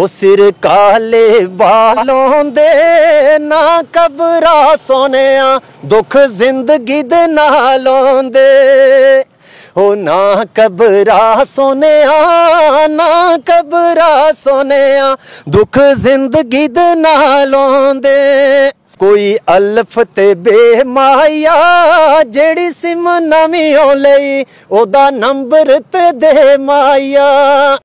ਉਹ ਸਿਰ ਕਾਲੇ ਵਾਲੋਂ ਦੇ ਨਾ ਕਬਰਾ ਸੋਨਿਆ ਦੁੱਖ ਜ਼ਿੰਦਗੀ ਦੇ ਨਾਲੋਂ ਦੇ ਉਹ ਨਾ ਕਬਰਾ ਸੋਨਿਆ ਨਾ ਕਬਰਾ ਸੋਨਿਆ ਦੁੱਖ ਜ਼ਿੰਦਗੀ ਦੇ ਨਾਲੋਂ ਦੇ ਕੋਈ ਅਲਫ ਤੇ ਬੇਮਾਇਆ ਜਿਹੜੀ ਸਿਮ ਨਵੀਂ ਹੋ ਲਈ ਉਹਦਾ ਨੰਬਰ ਤੇ ਦੇ ਮਾਇਆ